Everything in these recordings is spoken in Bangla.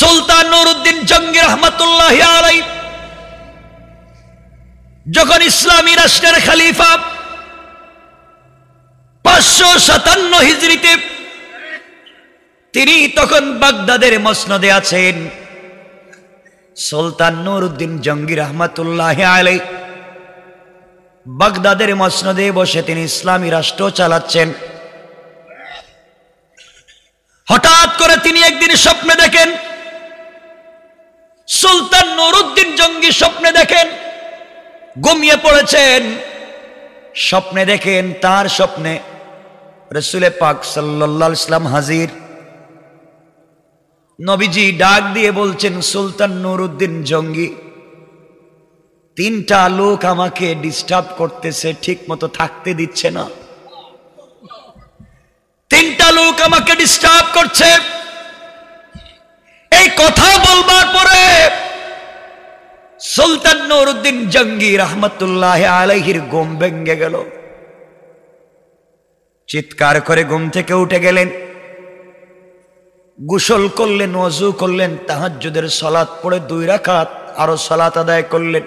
সুলতানুর নুরুদ্দিন জঙ্গি রহমতুল্লাহ আলাই যখন ইসলামী রাষ্ট্রের খালিফা পাঁচশো সাতান্ন হিজড়িতে তিনি তখন বাগদাদের মসনদে আছেন সুলতান নুরুদ্দিন জঙ্গি রহমতুল্লাহ আলাই বাগদাদের মসনদে বসে তিনি ইসলামী রাষ্ট্র চালাচ্ছেন হঠাৎ করে তিনি একদিন স্বপ্নে দেখেন সুলতান নরুদ্দিন জঙ্গি স্বপ্নে দেখেন গুমিয়ে পড়েছেন স্বপ্নে দেখেন তার স্বপ্নে রসুলে পাক সাল্লা ইসলাম হাজির নবীজি ডাক দিয়ে বলছেন সুলতান নুরুদ্দিন জঙ্গি তিনটা লোক আমাকে ডিস্টার্ব করতেছে ঠিক মতো থাকতে দিচ্ছে না তিনটা লোক আমাকে ডিস্টার্ব করছে এই কথা বলবার পরে সুলতান নুরুদ্দিন জঙ্গি রহমতুল্লাহ আলহির গোম ভেঙ্গে গেল চিৎকার করে ঘুম থেকে উঠে গেলেন গুসল করলেন অজু করলেন তাহাজুদের সলাৎ পড়ে দুই রাখাত আরো সলাত আদায় করলেন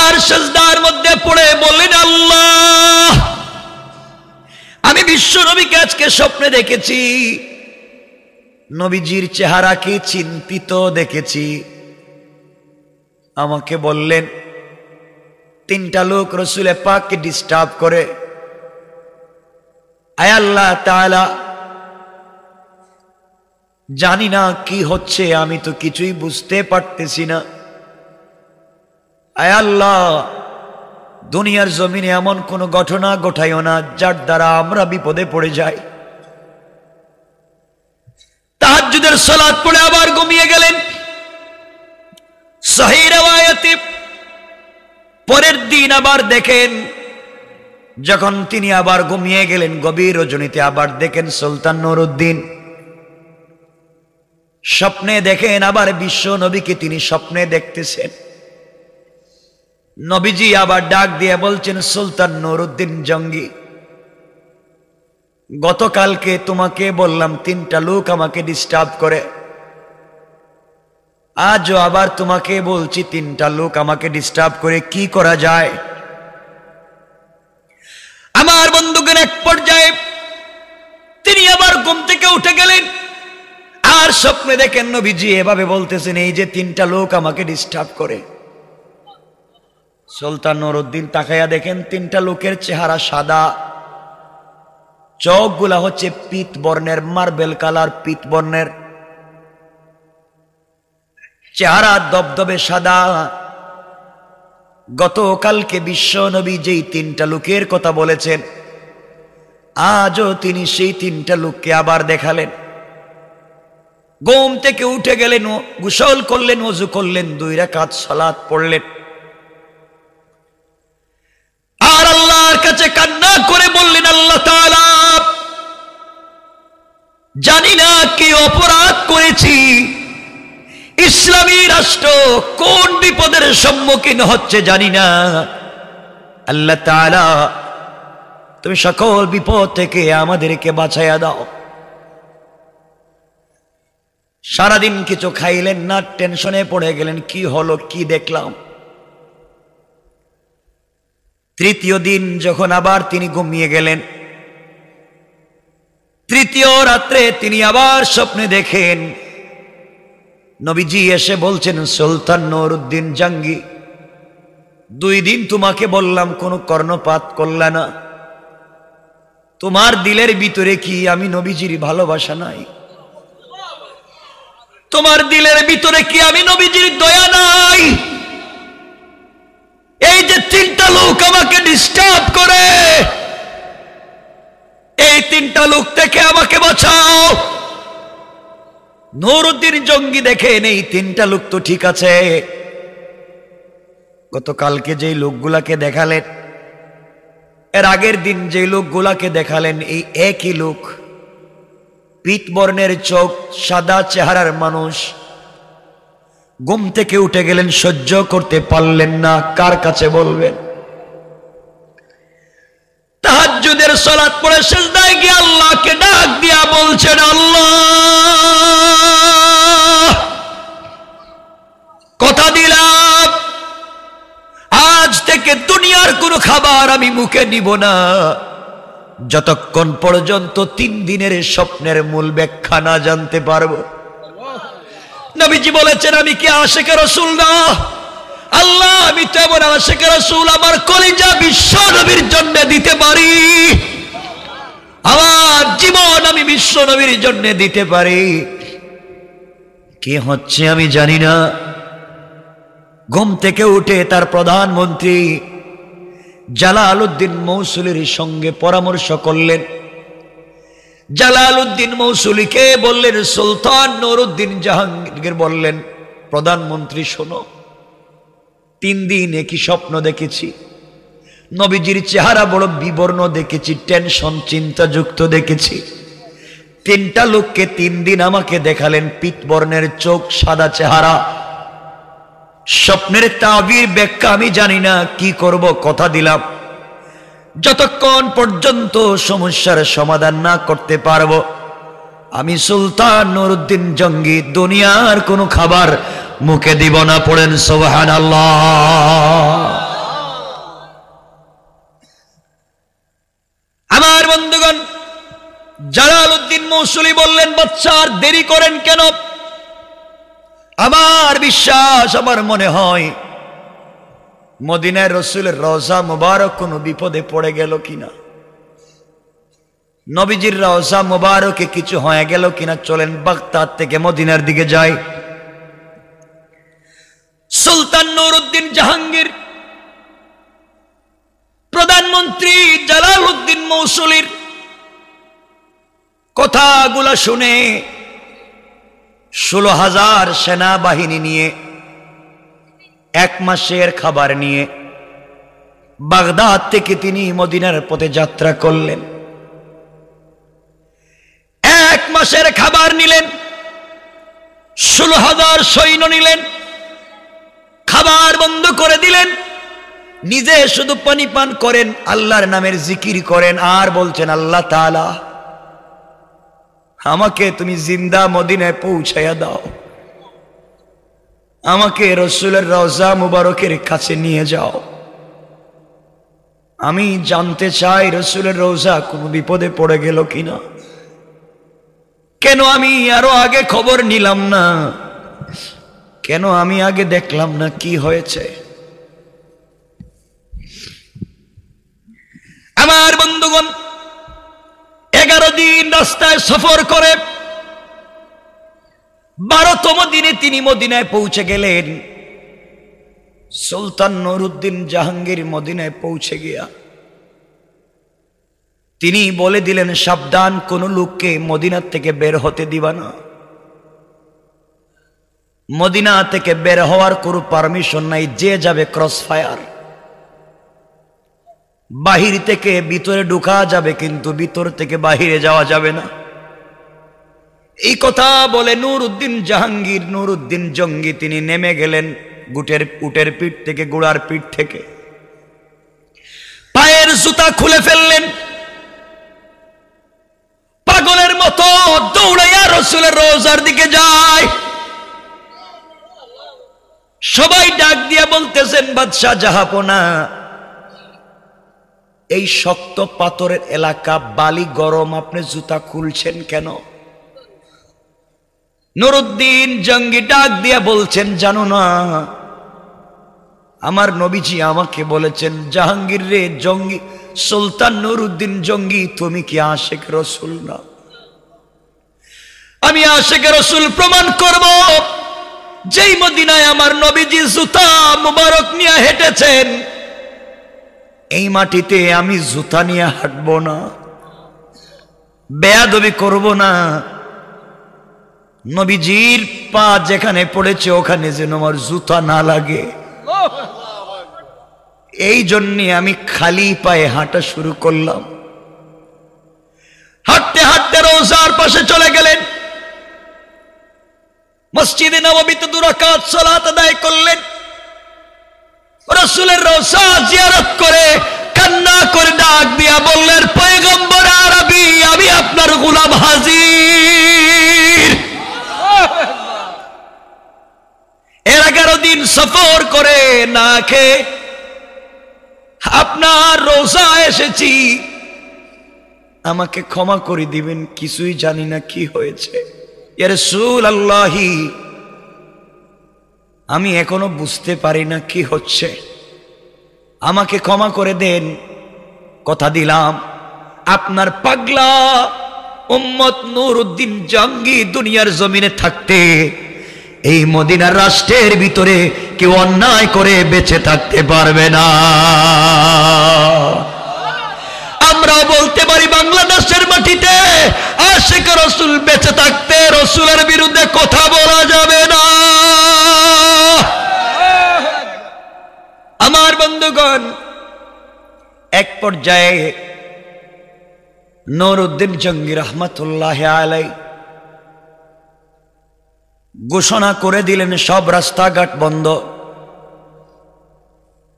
আর সজদার মধ্যে পড়ে বললেন আল্লাহ আমি বিশ্ব নবীকে আজকে স্বপ্নে দেখেছি নবীজির চেহারাকে চিন্তিত দেখেছি আমাকে বললেন তিনটা লোক রসুলে পাককে ডিস্টার্ব করে আল্লাহ তালা জানি না কি হচ্ছে আমি তো কিছুই বুঝতে পারতেছি না আল্লাহ দুনিয়ার জমিনে এমন কোনো ঘটনা ঘটাইও না যার দ্বারা আমরা বিপদে পড়ে যাই তাহাজুদের সলাদ পড়ে আবার ঘুমিয়ে গেলেন সহিরওয়ায়তি পরের দিন আবার দেখেন যখন তিনি আবার ঘুমিয়ে গেলেন গভীর রজনীতে আবার দেখেন সুলতান নুরুদ্দিন স্বপ্নে দেখেন আবার বিশ্ব নবীকে তিনি স্বপ্নে দেখতেছেন নবীজি আবার ডাক দিয়ে বলছেন সুলতান নুরুদ্দিন জঙ্গি গতকালকে তোমাকে বললাম তিনটা লোক আমাকে ডিস্টার্ব করে আজও আবার তোমাকে বলছি তিনটা লোক আমাকে ডিস্টার্ব করে কি করা যায় আমার বন্ধুকের এক পর্যায়ে তিনি আবার ঘুম থেকে উঠে গেলেন আর স্বপ্নে দেখেন নবীজি এভাবে বলতেছেন এই যে তিনটা লোক আমাকে ডিস্টার্ব করে সুলতান নরুদ্দিন তাকাইয়া দেখেন তিনটা লোকের চেহারা সাদা চোখগুলা হচ্ছে পিত বর্ণের মার্বেল কালার পিত বর্ণের চেহারা দবদবে সাদা গতকালকে বিশ্বনবী যেই তিনটা লোকের কথা বলেছেন আজও তিনি সেই তিনটা লোককে আবার দেখালেন গোম থেকে উঠে গেলেন গুসল করলেন অজু করলেন দুই কাজ সালাত পড়লেন আর আল্লাহর কাছে কান্না করে বললেন আল্লাহ জানি না কি অপরাধ করেছি ইসলামী রাষ্ট্র কোন বিপদের সম্মুখীন হচ্ছে জানি না আল্লাহ তালা তুমি সকল বিপদ থেকে আমাদেরকে বাছাইয়া দাও সারাদিন কিছু খাইলেন না টেনশনে পড়ে গেলেন কি হলো কি দেখলাম তৃতীয় দিন যখন আবার তিনি ঘুমিয়ে গেলেন তৃতীয় রাত্রে তিনি আবার স্বপ্নে দেখেন নবীজি এসে বলছেন সুলতান নরুদ্দিন জাঙ্গি দুই দিন তোমাকে বললাম কোনো কর্ণপাত করলে না তোমার দিলের ভিতরে কি আমি নবীজির ভালোবাসা নাই তোমার দিলের ভিতরে কি আমি নবীজির দয়া নাই এই যে তিনটা লোক আমাকে ডিস্টার্ব করে এই তিনটা লোক থেকে আমাকে বাঁচাও নৌরুদ্দিন জঙ্গি দেখে নেই তিনটা লোক তো ঠিক আছে গতকালকে যেই লোকগুলাকে দেখালেন এর আগের দিন যে লোকগুলাকে দেখালেন এই একই লোক পিতবর্ণের চোখ সাদা চেহারার মানুষ ঘুম থেকে উঠে গেলেন সহ্য করতে পারলেন না কার কাছে বলবেন তাহাজ্জুদের সলাৎ পড়ে সেজদায় গিয়ে আল্লাহকে ডাক দিয়া বলছেন আল্লাহ কথা দিলাম আজ থেকে দুনিয়ার কোন খাবার আমি মুখে নিব না যতক্ষণ পর্যন্ত তিন দিনের স্বপ্নের মূল ব্যাখ্যা না জানতে পারবো নবীজি বলেছেন আমি কি আশেখ রসুল না আল্লাহ আমি তো এমন আশেখ সুল আমার কলিজা বিশ্ব নবীর জন্য দিতে পারি আমার জীবন আমি বিশ্ব নবীর জন্য দিতে পারি কে হচ্ছে আমি জানি না ঘুম থেকে উঠে তার প্রধানমন্ত্রী জালাল উদ্দিন মৌসুলির সঙ্গে পরামর্শ করলেন জালাল উদ্দিন মৌসুলিকে বললেন সুলতান নরুদ্দিন জাহাঙ্গীর বললেন প্রধানমন্ত্রী শোনো তিন দিন একই স্বপ্ন দেখেছি নবীজির চেহারা বড় বিবর্ণ দেখেছি টেনশন চিন্তাযুক্ত দেখেছি তিনটা লোককে তিন দিন আমাকে দেখালেন পিতবর্ণের চোখ সাদা চেহারা স্বপ্নের তাবির ব্যাখ্যা আমি জানি না কি করব কথা দিলাম যতক্ষণ পর্যন্ত সমস্যার সমাধান না করতে পারব আমি সুলতান নুরুদ্দিন জঙ্গি দুনিয়ার কোনো খাবার মুখে দিব না পড়েন সোহান আমার বন্ধুগণ জালাল উদ্দিন মৌসুলি বললেন বাচ্চা আর দেরি করেন কেন আমার বিশ্বাস আমার মনে হয় মদিনায় রসুলের রজা মুবারক কোন বিপদে পড়ে গেল কিনা নবীজির রজা মুবারকে কিছু হয়ে গেল কিনা চলেন বাক্তার থেকে মদিনার দিকে যায় সুলতান নুরুদ্দিন জাহাঙ্গীর প্রধানমন্ত্রী জালাল উদ্দিন মৌসুলির কথাগুলা শুনে ষোলো হাজার সেনাবাহিনী নিয়ে এক মাসের খাবার নিয়ে বাগদাদ থেকে তিনি মদিনার পথে যাত্রা করলেন এক মাসের খাবার নিলেন ষোলো হাজার সৈন্য নিলেন খাবার বন্ধ করে দিলেন নিজে শুধু পানি পান করেন আল্লাহর নামের জিকির করেন আর বলছেন আল্লাহ তালা আমাকে তুমি জিন্দা মদিনায় পৌঁছাইয়া দাও আমাকে রসুলের রজা মুবারকের কাছে নিয়ে যাও আমি জানতে চাই রসুলের রোজা কোন বিপদে পড়ে গেল কিনা কেন আমি আরো আগে খবর নিলাম না কেন আমি আগে দেখলাম না কি হয়েছে আমার বন্ধুগণ এগারো দিন রাস্তায় সফর করে বারোতম দিনে তিনি মদিনায় পৌঁছে গেলেন সুলতান নরুদ্দিন জাহাঙ্গীর মদিনায় পৌঁছে গিয়া তিনি বলে দিলেন সাবধান কোনো লোককে মদিনার থেকে বের হতে দিবা না মদিনা থেকে বের হওয়ার কোনো পারমিশন নাই যে যাবে ক্রস ফায়ার বাহির থেকে ভিতরে ঢুকা যাবে কিন্তু ভিতর থেকে বাহিরে যাওয়া যাবে না এই কথা বলে নূর উদ্দিন জাহাঙ্গীর নূর উদ্দিন জঙ্গি তিনি নেমে গেলেন গুটের উটের পিঠ থেকে গুড়ার পিঠ থেকে পায়ের জুতা খুলে ফেললেন পাগলের মতো দৌড়াইয়া রসুলের রোজার দিকে যায় সবাই ডাক দিয়া বলতেছেন বাদশাহ জাহাপনা এই শক্ত পাথরের এলাকা বালি গরম আপনি জুতা খুলছেন কেন নুরুদ্দিন জঙ্গি ডাক দিয়া বলছেন জানো না আমার নবীজি আমাকে বলেছেন জাহাঙ্গীর রে জঙ্গি সুলতান নুরুদ্দিন জঙ্গি তুমি কি আশেক রসুল না আমি আশেক রসুল প্রমাণ করবো যেই মদিনায় আমার নবীজি জুতা মুবারক নিয়ে হেঁটেছেন এই মাটিতে আমি জুতা নিয়ে হাঁটব না বেয়াদবি করব না নবীজির পা যেখানে পড়েছে ওখানে যেন আমার জুতা না লাগে এই জন্যে আমি খালি পায়ে হাঁটা শুরু করলাম হাঁটতে হাঁটতে রোজার পাশে চলে গেলেন মসজিদে নবমীতে দুরাকাত সালাত আদায় করলেন রসুলের রোসা জিয়ারত করে কান্না করে ডাক দিয়া বললেন পয়গম্বর আরবি আমি আপনার গুলাম হাজির এর এগারো দিন সফর করে না খেয়ে আপনার রোজা এসেছি আমাকে ক্ষমা করে দিবেন কিছুই জানি না কি হয়েছে ইয়ারসুল আল্লাহি আমি এখনো বুঝতে পারি না কি হচ্ছে আমাকে ক্ষমা করে দেন কথা দিলাম আপনার পাগলা উম্মত উদ্দিন জঙ্গি দুনিয়ার জমিনে থাকতে এই মদিনার রাষ্ট্রের ভিতরে কেউ অন্যায় করে বেঁচে থাকতে পারবে না আমরা বলতে পারি বাংলাদেশের মাটিতে আশেখ রসুল বেঁচে থাকতে রসুলের বিরুদ্ধে কথা বলা যাবে না আমার বন্ধুগণ এক পর্যায়ে নৌরুদ্দিন জঙ্গি রহমতুল্লাহ আলাই ঘোষণা করে দিলেন সব রাস্তাঘাট বন্ধ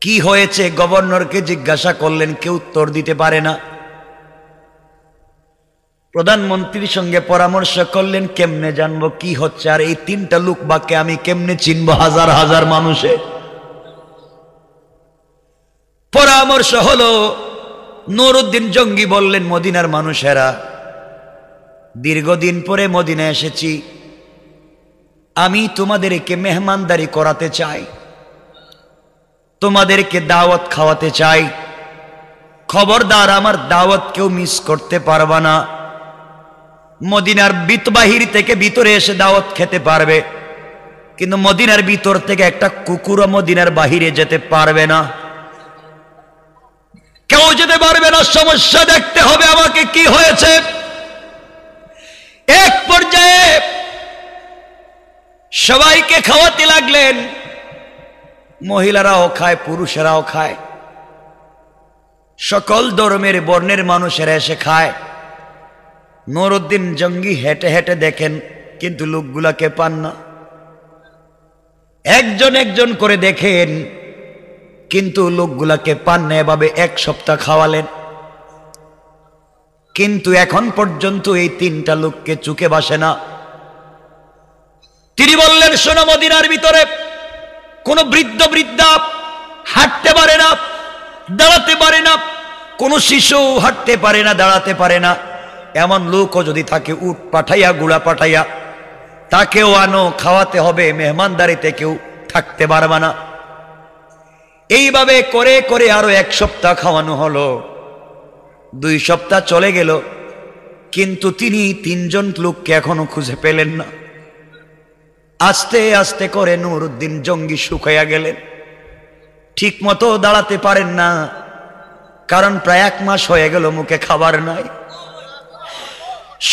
কি হয়েছে গভর্নরকে জিজ্ঞাসা করলেন কেউ উত্তর দিতে পারে না প্রধানমন্ত্রীর সঙ্গে পরামর্শ করলেন কেমনে জানবো কি হচ্ছে আর এই তিনটা লোক বাকে আমি কেমনে চিনব হাজার হাজার মানুষে পরামর্শ হলো নুরুদ্দিন জঙ্গি বললেন মদিনার মানুষেরা দীর্ঘদিন পরে মদিনা এসেছি আমি তোমাদেরকে মেহমানদারি করাতে চাই তোমাদেরকে দাওয়াত খাওয়াতে চাই খবরদার আমার দাওয়াত কেউ মিস করতে পারবা না মদিনার বিত বাহির থেকে ভিতরে এসে দাওয়াত খেতে পারবে কিন্তু মদিনার ভিতর থেকে একটা কুকুরও মদিনার বাহিরে যেতে পারবে না কেউ যেতে পারবে না সমস্যা দেখতে হবে আমাকে কি হয়েছে এক পর্যায়ে সবাইকে খাওয়াতে লাগলেন মহিলারাও খায় পুরুষেরাও খায় সকল ধর্মের বর্ণের মানুষেরা এসে খায় নুরুদ্দিন জঙ্গি হেঁটে হেঁটে দেখেন কিন্তু লোকগুলাকে পান না একজন একজন করে দেখেন কিন্তু লোকগুলাকে পান না এভাবে এক সপ্তাহ খাওয়ালেন কিন্তু এখন পর্যন্ত এই তিনটা লোককে চুকে বাসে না তিনি বললেন সোনা মদিনার ভিতরে কোনো বৃদ্ধ বৃদ্ধা হাঁটতে পারে না দাঁড়াতে পারে না কোনো শিশু হাঁটতে পারে না দাঁড়াতে পারে না এমন লোকও যদি থাকে উট পাঠাইয়া গুড়া পাঠাইয়া তাকেও আনো খাওয়াতে হবে মেহমানদারিতে কেউ থাকতে পারবে না এইভাবে করে করে আরো এক সপ্তাহ খাওয়ানো হলো দুই সপ্তাহ চলে গেল কিন্তু তিনি তিনজন লোককে এখনো খুঁজে পেলেন না আস্তে আস্তে করে নুরুদ্দিন জঙ্গি শুকাইয়া গেলেন ঠিক মতো দাঁড়াতে পারেন না কারণ প্রায় এক মাস হয়ে গেল মুখে খাবার নয়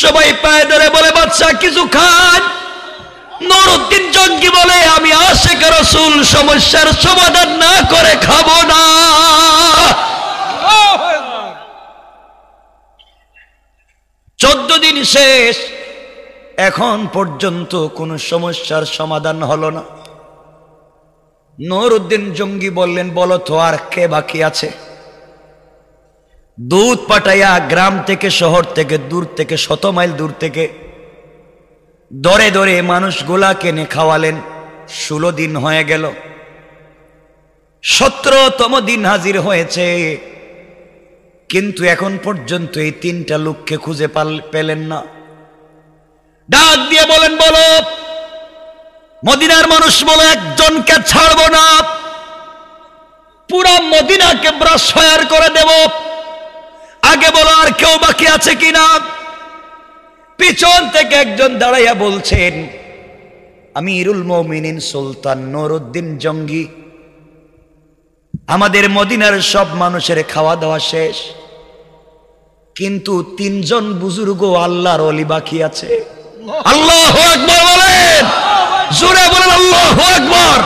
সবাই পায়ে ধরে বলে বাচ্চা কিছু খান নরুদ্দিন জঙ্গি বলে আমি আসে রসুল সমস্যার সমাধান না করে খাব না চোদ্দ দিন শেষ এখন পর্যন্ত কোনো সমস্যার সমাধান হলো না নরুদ্দিন জঙ্গি বললেন বলো তো আর কে বাকি আছে দুধ পাঠাইয়া গ্রাম থেকে শহর থেকে দূর থেকে শত মাইল দূর থেকে দরে দরে মানুষগুলা কেনে খাওয়ালেন ষোলো দিন হয়ে গেল সতেরোতম দিন হাজির হয়েছে কিন্তু এখন পর্যন্ত এই তিনটা লোককে খুঁজে পেলেন না ডাক দিয়ে বলেন বলো মদিনার মানুষ বলো একজনকে ছাড়ব না পুরা মদিনাকে ব্রাশ করে দেব আগে বলো আর কেউ বাকি আছে কিনা পিছন থেকে একজন দাঁড়াইয়া বলছেন আমি ইরুল মৌমিন সুলতান নরুদ্দিন জঙ্গি আমাদের মদিনার সব মানুষের খাওয়া দাওয়া শেষ কিন্তু তিনজন বুজুর্গ আল্লাহর অলি বাকি আছে আল্লাহ একবার বলেন জোরে বলেন আল্লাহ একবার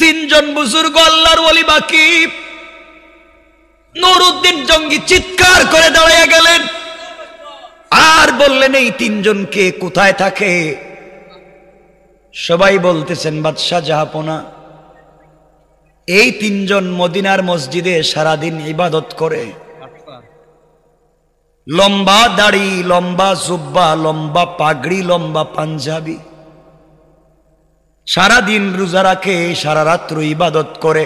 তিনজন বুজুর্গ আল্লাহর অলি বাকি নুরুদ্দিন জঙ্গি চিৎকার করে দাঁড়াইয়া গেলেন আর বললেন এই তিনজনকে কোথায় থাকে সবাই বলতেছেন বাদশাহ জাহাপনা এই তিনজন মদিনার মসজিদে সারাদিন ইবাদত করে লম্বা দাড়ি লম্বা জুব্বা লম্বা পাগড়ি লম্বা পাঞ্জাবি সারাদিন রোজা রাখে সারা রাত্র ইবাদত করে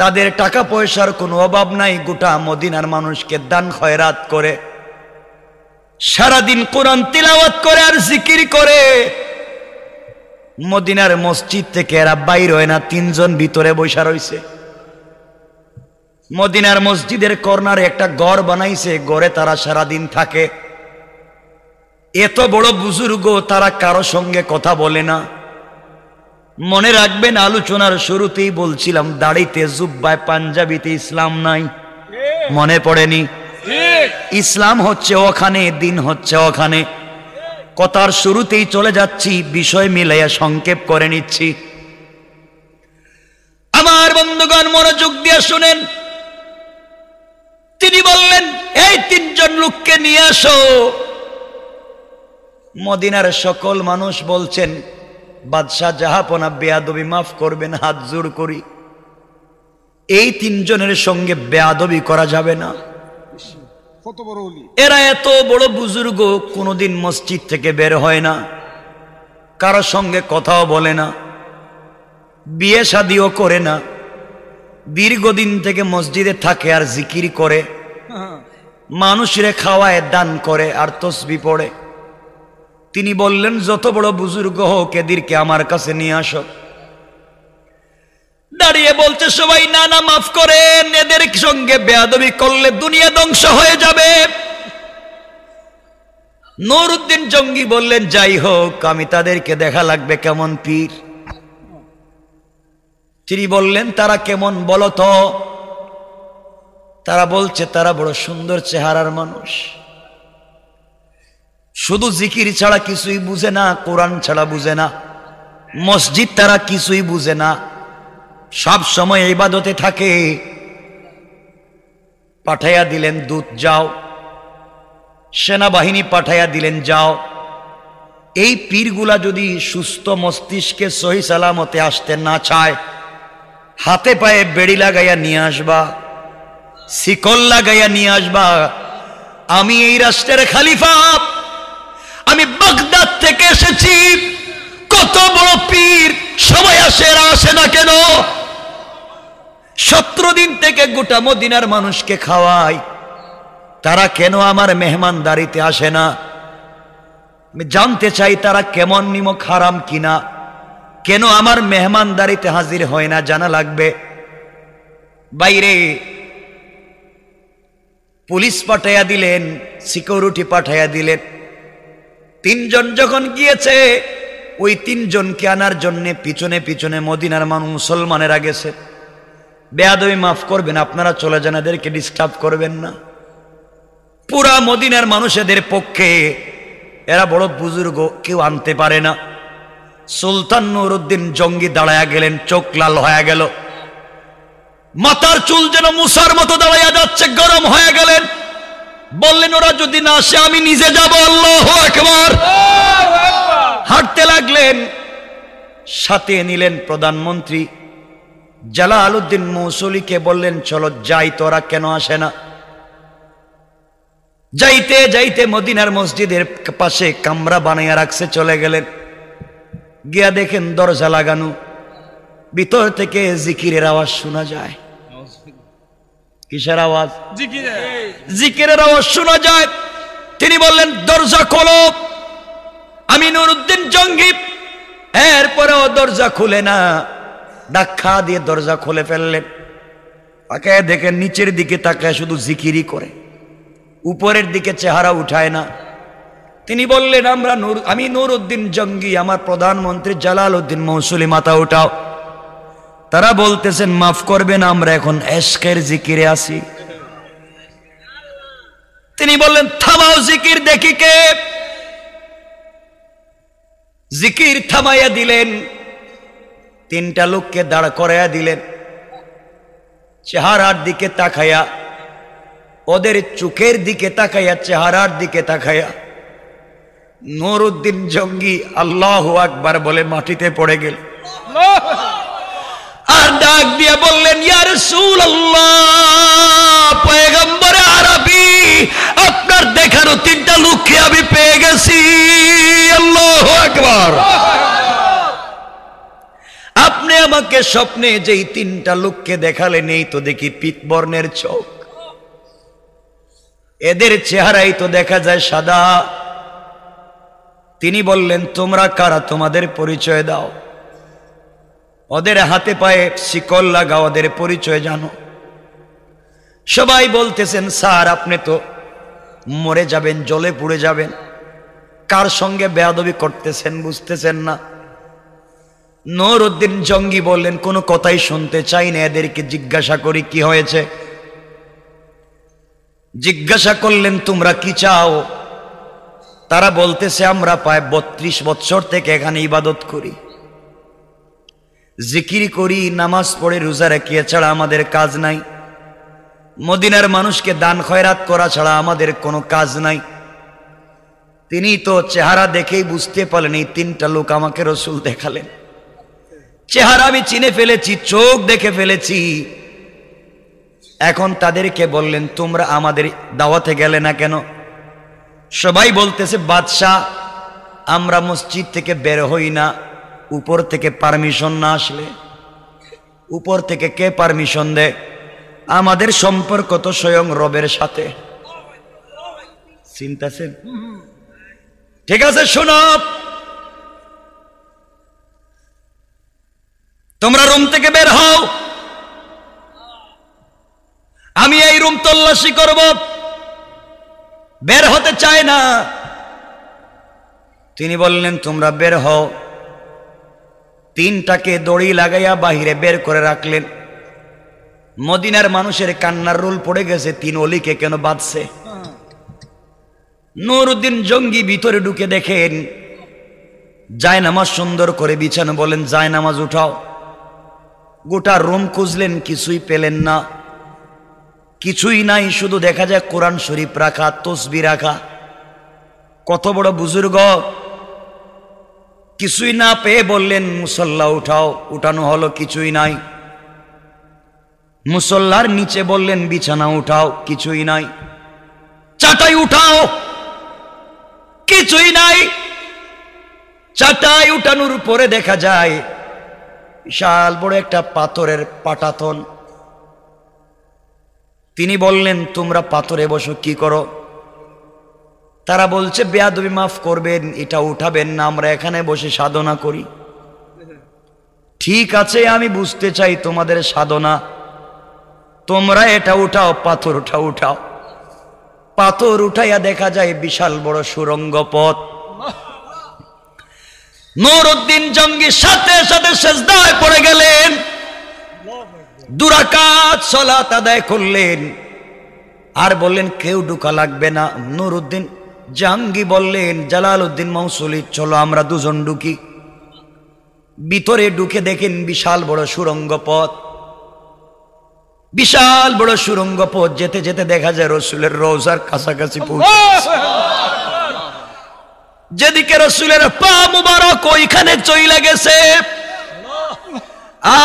তাদের টাকা পয়সার কোনো অভাব নাই গোটা মদিনার মানুষকে দান খয়রাত করে সারাদিন কোরআন তিলাওয়াত করে আর জিকির করে মদিনার মসজিদ থেকে এরা বাইর হয় না তিনজন ভিতরে বৈশা রয়েছে মদিনার মসজিদের কর্নারে একটা গড় বানাইছে গড়ে তারা সারাদিন থাকে এত বড় বুজুর্গ তারা কারো সঙ্গে কথা বলে না মনে রাখবেন আলোচনার শুরুতেই বলছিলাম দাড়িতে জুব্বায় পাঞ্জাবিতে ইসলাম নাই মনে পড়েনি ইসলাম হচ্ছে ওখানে দিন হচ্ছে ওখানে কথার শুরুতেই চলে যাচ্ছি বিষয় মিলাইয়া সংক্ষেপ করে নিচ্ছি আমার বন্ধুগণ মনোযোগ দিয়ে শুনেন তিনি বললেন এই তিনজন লোককে নিয়ে আসো মদিনার সকল মানুষ বলছেন বাদশাহ জাহাপনা বেয়াদবি মাফ করবেন হাত জোর করি এই তিনজনের সঙ্গে বেয়াদবি করা যাবে না এরা এত বড় বুজুর্গ কোনোদিন মসজিদ থেকে বের হয় না কারোর সঙ্গে কথাও বলে না বিয়ে শাদিও করে না দীর্ঘদিন থেকে মসজিদে থাকে আর জিকির করে হ্যাঁ। মানুষরে খাওয়ায় দান করে আর তসবি পড়ে তিনি বললেন যত বড় বুজুর্গ হোক এদেরকে আমার কাছে নিয়ে আসো দাঁড়িয়ে বলছে সবাই নানা মাফ করেন এদের সঙ্গে বেয়াদবি করলে দুনিয়া ধ্বংস হয়ে যাবে নুরুদ্দিন জঙ্গি বললেন যাই হোক আমি তাদেরকে দেখা লাগবে কেমন পীর তিনি বললেন তারা কেমন বলতো তারা বলছে তারা বড় সুন্দর চেহারার মানুষ শুধু জিকির ছাড়া কিছুই বুঝে না কোরআন ছাড়া বুঝে না মসজিদ তারা কিছুই বুঝে না সব সময় ইবাদতে থাকে পাঠাইয়া দিলেন দূত যাও সেনাবাহিনী পাঠাইয়া দিলেন যাও এই পীরগুলা যদি সুস্থ মস্তিষ্কে সহি সালামতে আসতে না চায় হাতে পায়ে বেড়ি লাগাইয়া নিয়ে আসবা শিকল লাগাইয়া নিয়ে আসবা আমি এই রাষ্ট্রের খালিফা আমি বাগদাদ থেকে এসেছি কত বড় পীর সবাই আসে এরা আসে না কেন সতেরো দিন থেকে গোটা মদিনার মানুষকে খাওয়াই তারা কেন আমার মেহমানদারিতে আসে না আমি জানতে চাই তারা কেমন নিমক হারাম কিনা কেন আমার মেহমানদারিতে হাজির হয় না জানা লাগবে বাইরে পুলিশ পাঠাইয়া দিলেন সিকিউরিটি পাঠাইয়া দিলেন তিনজন যখন গিয়েছে ওই তিনজনকে আনার জন্যে পিছনে পিছনে মদিনার মানুষ মুসলমানেরা গেছে বেয়াদবি মাফ করবেন আপনারা চলে যান এদেরকে ডিস্টার্ব করবেন না পুরা মদিনার মানুষেদের পক্ষে এরা বড় বুজুর্গ কেউ আনতে পারে না সুলতান নুরুদ্দিন জঙ্গি দাঁড়ায়া গেলেন চোখ লাল হয়ে গেল মাথার চুল যেন মুসার মতো দাঁড়াইয়া যাচ্ছে গরম হয়ে গেলেন বললেন ওরা যদি না আসে আমি নিজে যাব আল্লাহ একবার হাঁটতে লাগলেন সাথে নিলেন প্রধানমন্ত্রী জালাল উদ্দিন মৌসুলিকে বললেন চলো যাই তোরা কেন আসে না যাইতে যাইতে মদিনার মসজিদের পাশে কামরা বানাইয়া রাখছে চলে গেলেন গিয়া দেখেন দরজা লাগানো ভিতর থেকে জিকিরের আওয়াজ শোনা যায় কিসের আওয়াজ জিকিরের আওয়াজ শোনা যায় তিনি বললেন দরজা খোলো আমি নুরুদ্দিন জঙ্গি এরপরেও দরজা খুলে না ডাক্ষা দিয়ে দরজা খুলে ফেললেন তাকে দেখে নিচের দিকে তাকে শুধু জিকিরি করে উপরের দিকে চেহারা উঠায় না তিনি বললেন আমরা নূর আমি উদ্দিন জঙ্গি আমার প্রধানমন্ত্রী জালাল উদ্দিন মৌসুলি মাথা উঠাও তারা বলতেছেন মাফ করবেন আমরা এখন এসকের জিকিরে আছি তিনি বললেন থামাও জিকির দেখি কে জিকির থামাইয়া দিলেন তিনটা লোককে দাঁড় করাইয়া দিলেন চেহারার দিকে তাকাইয়া ওদের চোখের দিকে তাকাইয়া চেহারার দিকে তাকাইয়া নুরুদ্দিন জঙ্গি আল্লাহ আকবার বলে মাটিতে পড়ে গেল আর ডাক দিয়ে বললেন ইয়ার পয়গম্বরে আরবি আপনার দেখানো তিনটা লোককে আমি পেয়ে গেছি আল্লাহ একবার আপনি আমাকে স্বপ্নে যেই তিনটা লোককে দেখালেন এই তো দেখি পিতবর্ণের চোখ এদের চেহারাই তো দেখা যায় সাদা তিনি বললেন তোমরা কারা তোমাদের পরিচয় দাও ওদের হাতে পায়ে শিকল লাগা ওদের পরিচয় জানো সবাই বলতেছেন স্যার আপনি তো মরে যাবেন জলে পুড়ে যাবেন কার সঙ্গে বেয়াদবি করতেছেন বুঝতেছেন না নৌরুদ্দিন জঙ্গি বললেন কোনো কথাই শুনতে চাই না এদেরকে জিজ্ঞাসা করি কি হয়েছে জিজ্ঞাসা করলেন তোমরা কি চাও তারা বলতেছে আমরা প্রায় বত্রিশ বছর থেকে এখানে ইবাদত করি জিকির করি নামাজ পড়ে রোজা রাখিয়া ছাড়া আমাদের কাজ নাই মদিনার মানুষকে দান খয়রাত করা ছাড়া আমাদের কোনো কাজ নাই তিনি তো চেহারা দেখেই বুঝতে পারলেন এই তিনটা লোক আমাকে রসুল দেখালেন চেহারা আমি চিনে ফেলেছি চোখ দেখে ফেলেছি এখন তাদেরকে বললেন তোমরা আমাদের দাওয়াতে গেলে না কেন সবাই বলতেছে বাদশাহ আমরা মসজিদ থেকে বের হই না উপর থেকে পারমিশন না আসলে উপর থেকে কে পারমিশন দেয় আমাদের সম্পর্ক তো স্বয়ং রবের সাথে চিন্তাছেন ঠিক আছে শোনো তোমরা রুম থেকে বের হও আমি এই রুম তল্লাশি করব বের হতে চায় না তিনি বললেন তোমরা বের হও তিনটাকে দড়ি লাগাইয়া বাহিরে বের করে রাখলেন মদিনার মানুষের কান্নার রোল পড়ে গেছে তিন অলিকে কেন বাঁধছে নুরুদ্দিন জঙ্গি ভিতরে ঢুকে দেখেন যায় নামাজ সুন্দর করে বিছানো বলেন যায় নামাজ উঠাও গোটা রুম খুঁজলেন কিছুই পেলেন না কিছুই নাই শুধু দেখা যায় কোরআন শরীফ রাখা তসবি রাখা কত বড় বুজুর্গ কিছুই না পেয়ে বললেন মুসল্লা উঠাও উঠানো হলো কিছুই নাই মুসল্লার নিচে বললেন বিছানা উঠাও কিছুই নাই চাটাই উঠাও কিছুই নাই চাটাই উঠানোর উপরে দেখা যায় বিশাল বড় একটা পাথরের পাটাথন তিনি বললেন তোমরা পাথরে বসো কি করো তারা বলছে বেয়াদবি মাফ করবেন এটা উঠাবেন না আমরা এখানে বসে সাধনা করি ঠিক আছে আমি বুঝতে চাই তোমাদের সাধনা তোমরা এটা উঠাও পাথর উঠা উঠাও পাথর উঠাইয়া দেখা যায় বিশাল বড় সুরঙ্গ পথ নুরুদ্দিন জঙ্গি সাথে সাথে সেজদায় পড়ে গেলেন দুরাকাত সলাত আদায় করলেন আর বললেন কেউ ঢুকা লাগবে না নুরুদ্দিন জাহাঙ্গি বললেন জালাল উদ্দিন মৌসুলি চলো আমরা দুজন ঢুকি ভিতরে ঢুকে দেখেন বিশাল বড় সুরঙ্গ পথ বিশাল বড় সুরঙ্গ পথ যেতে যেতে দেখা যায় রসুলের রোজার কাছাকাছি যেদিকে রসুলের পা মুবারক ওইখানে চইলা গেছে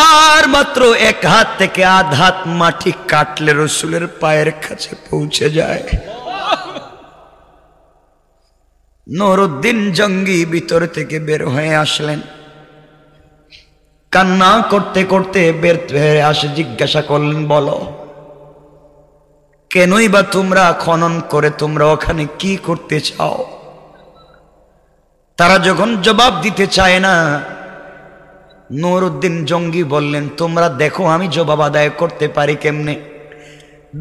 আর মাত্র এক হাত থেকে আধ হাত মাটি কাটলে রসুলের পায়ের কাছে পৌঁছে যায় নুরুদ্দিন জঙ্গি ভিতর থেকে বের হয়ে আসলেন কান্না করতে করতে বের হয়ে আসে জিজ্ঞাসা করলেন বলো কেনই বা তোমরা খনন করে তোমরা ওখানে কি করতে চাও তারা যখন জবাব দিতে চায় না নুরুদ্দিন জঙ্গি বললেন তোমরা দেখো আমি জবাব আদায় করতে পারি কেমনে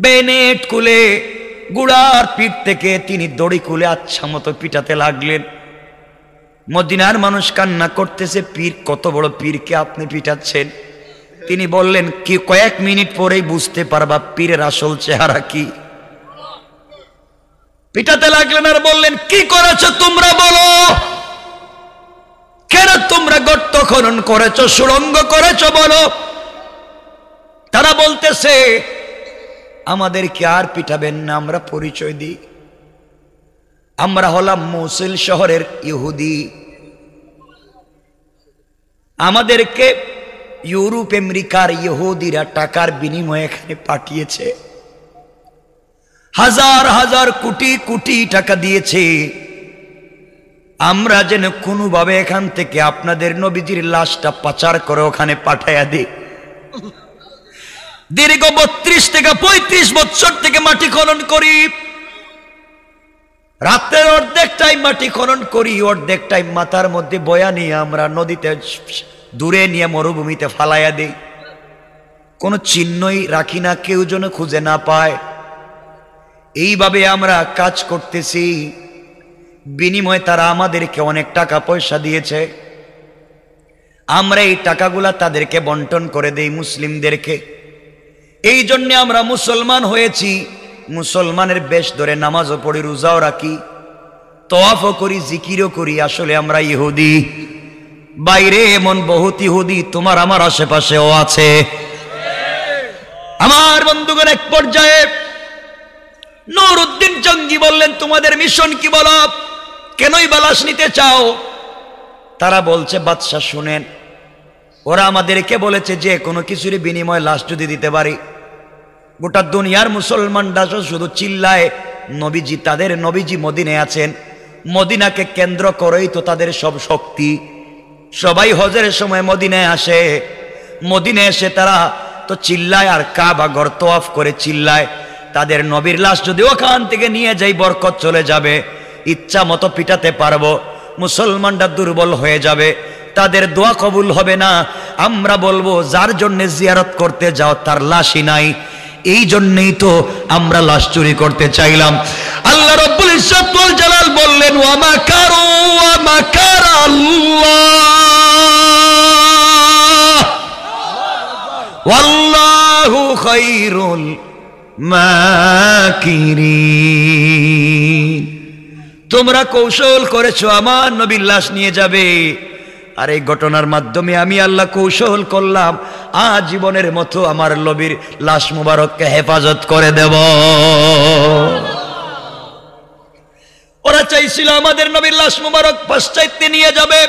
বেনেট কুলে গুড়ার পিঠ থেকে তিনি দড়ি খুলে আচ্ছা মতো পিটাতে লাগলেন মদিনার মানুষ কান্না করতেছে পীর কত বড় পীরকে আপনি পিটাচ্ছেন তিনি বললেন কি কয়েক মিনিট পরেই বুঝতে পারবা পীরের আসল চেহারা কি পিটাতে লাগলেন আর বললেন কি করেছো তোমরা বলো কেন তোমরা গর্ত খনন করেছো সুরঙ্গ করেছো বলো তারা বলতেছে আমাদেরকে আর পিঠাবেন না আমরা পরিচয় দিই আমরা হলাম মৌসিল শহরের ইহুদি আমাদেরকে ইউরোপ আমেরিকার ইহুদিরা টাকার বিনিময়ে এখানে পাঠিয়েছে হাজার হাজার কোটি কোটি টাকা দিয়েছে আমরা যেন কোনোভাবে এখান থেকে আপনাদের নবীজির লাশটা পাচার করে ওখানে পাঠাইয়া দিই দীর্ঘ বত্রিশ থেকে পঁয়ত্রিশ বছর থেকে মাটি খনন করি রাতের অর্ধেক টাইম মাটি খনন করি অর্ধেক টাইম মাথার মধ্যে বয়া নিয়ে আমরা নদীতে দূরে নিয়ে মরুভূমিতে ফালাইয়া দিই কোনো চিহ্নই রাখি না কেউ যেন খুঁজে না পায় এইভাবে আমরা কাজ করতেছি বিনিময়ে তারা আমাদেরকে অনেক টাকা পয়সা দিয়েছে আমরা এই টাকাগুলা তাদেরকে বন্টন করে দেই মুসলিমদেরকে এই জন্য আমরা মুসলমান হয়েছি মুসলমানের বেশ ধরে নামাজও পড়ি রোজাও রাখি তফও করি জিকিরও করি আসলে আমরা ইহুদি বাইরে এমন বহুত ইহুদি তোমার আমার আশেপাশেও আছে আমার বন্ধুগণ এক পর্যায়ে উদ্দিন জঙ্গি বললেন তোমাদের মিশন কি বল কেনই বালাস নিতে চাও তারা বলছে বাদশাহ শুনেন ওরা আমাদেরকে বলেছে যে কোনো কিছুরই বিনিময় লাশ যদি দিতে পারি গোটা দুনিয়ার মুসলমানরা শুধু চিল্লায় নবীজি তাদের নবীজি মদিনে আছেন মদিনাকে কেন্দ্র করেই তো তাদের সব শক্তি সবাই হজের সময় মদিনায় আসে মদিনে এসে তারা তো চিল্লায় আর বা গর্ত অফ করে চিল্লায় তাদের নবীর লাশ যদি ওখান থেকে নিয়ে যাই বরকত চলে যাবে ইচ্ছা মতো পিটাতে পারবো মুসলমানরা দুর্বল হয়ে যাবে তাদের দোয়া কবুল হবে না আমরা বলবো যার জন্য জিয়ারত করতে যাও তার লাশই নাই এই জন্যই তো আমরা লাশ চুরি করতে চাইলাম আল্লাহ রব্বুল ইসাতুল জালাল বললেন ওয়ামা কারু ওয়ামা ওয়াল্লাহু খায়রুল মাকিরিন তোমরা কৌশল করেছো আমার নবীর লাশ নিয়ে যাবে আর এই ঘটনার মাধ্যমে আমি আল্লাহ কৌশল করলাম আজীবনের মতো আমার লবির লাশ মুবারককে হেফাজত করে দেব ওরা চাইছিল আমাদের নবীর লাশ মুবারক পাশ্চাত্যে নিয়ে যাবে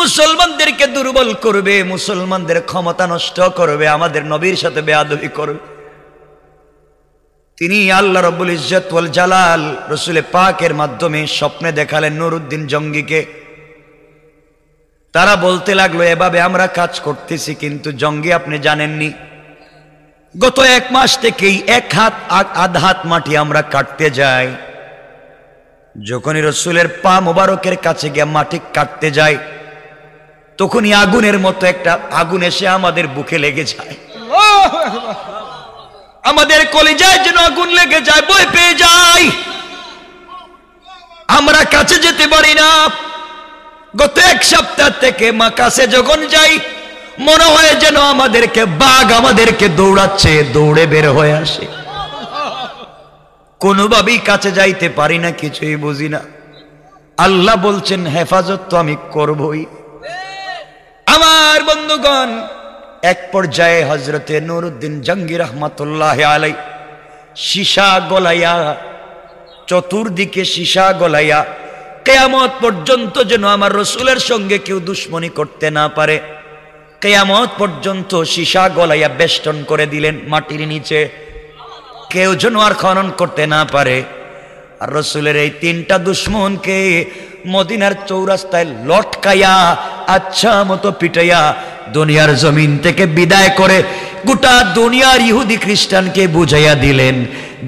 মুসলমানদেরকে দুর্বল করবে মুসলমানদের ক্ষমতা নষ্ট করবে আমাদের নবীর সাথে বেয়াদবি করবে তিনি আল্লাহ রব্বুল ইজত জালাল রসুলে পাকের মাধ্যমে স্বপ্নে দেখালেন নুরুদ্দিন জঙ্গিকে তারা বলতে লাগলো এভাবে আমরা কাজ করতেছি কিন্তু জঙ্গে আপনি জানেননি গত এক মাস থেকেই এক হাত আধ হাত মাটি আমরা কাটতে যাই যখনই রসুলের পা মোবারকের কাছে গিয়ে মাটি কাটতে যায় তখনই আগুনের মতো একটা আগুন এসে আমাদের বুকে লেগে যায় আমাদের কলেজায় যেন আগুন লেগে যায় বই পেয়ে যায় আমরা কাছে যেতে পারি না গত এক সপ্তাহ থেকে কাছে যখন যাই মনে হয় যেন আমাদেরকে বাঘ আমাদেরকে দৌড়াচ্ছে দৌড়ে বের হয়ে আসে কোনোভাবেই কাছে যাইতে পারি না কিছুই বুঝি না আল্লাহ বলছেন হেফাজত তো আমি করবই আমার বন্ধুগণ এক পর্যায়ে হজরতে নুরুদ্দিন জঙ্গির রহমাতুল্লাহ আলাই সীসা গলাইয়া চতুর্দিকে সীসা গলাইয়া কেয়ামত পর্যন্ত যেন আমার রসুলের সঙ্গে কেউ দুশ্মনী করতে না পারে কেয়ামত পর্যন্ত সীসা গলাইয়া বেষ্টন করে দিলেন মাটির নিচে কেউ যেন আর খনন করতে না পারে আর রসুলের এই তিনটা দুশ্মনকে মদিনার চৌরাস্তায় লটকাইয়া আচ্ছা মতো পিটাইয়া দুনিয়ার জমিন থেকে বিদায় করে গোটা দুনিয়ার ইহুদি খ্রিস্টানকে বুঝাইয়া দিলেন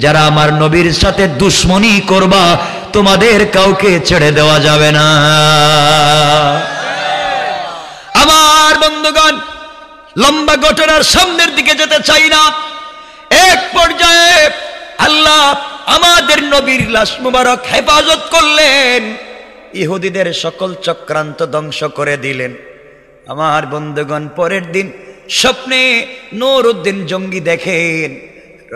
যারা আমার নবীর সাথে দুশ্মনী করবা তোমাদের কাউকে ছেড়ে দেওয়া যাবে না আমার বন্ধুগণ লম্বা ঘটনার সামনের দিকে যেতে চাই না এক পর্যায়ে আল্লাহ আমাদের নবীর লাশ মুবারক হেফাজত করলেন ইহুদিদের সকল চক্রান্ত ধ্বংস করে দিলেন আমার বন্ধুগণ পরের দিন স্বপ্নে নরুদ্দিন উদ্দিন জঙ্গি দেখেন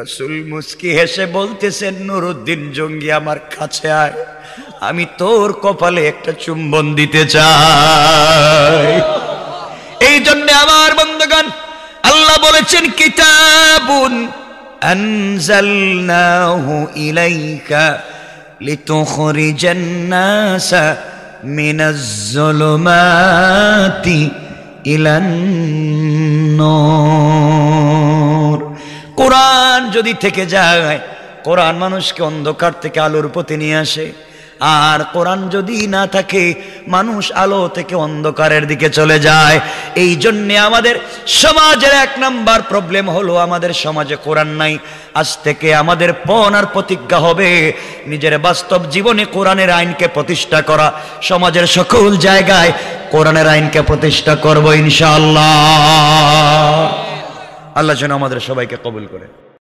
রসুল মুসকি হেসে বলতেছেন নুরুদ্দিন জঙ্গি আমার কাছে আয় আমি তোর কপালে একটা চুম্বন দিতে চাই এই জন্য আমার বন্ধগান আল্লাহ বলেছেন কিতাবুন আনজালনাহু ইলাইকা লিতুখরিজান নাস মিনাজ যুলুমাতি ইলান নূর কোরআন যদি থেকে যায় কোরআন মানুষকে অন্ধকার থেকে আলোর পথে নিয়ে আসে আর কোরআন যদি না থাকে মানুষ আলো থেকে অন্ধকারের দিকে চলে যায় এই জন্যে আমাদের সমাজের এক নাম্বার প্রবলেম হলো আমাদের সমাজে কোরআন নাই আজ থেকে আমাদের পণ আর প্রতিজ্ঞা হবে নিজের বাস্তব জীবনে কোরআনের আইনকে প্রতিষ্ঠা করা সমাজের সকল জায়গায় কোরআনের আইনকে প্রতিষ্ঠা করবো ইনশাল্লাহ আল্লাহ যেন আমাদের সবাইকে কবুল করে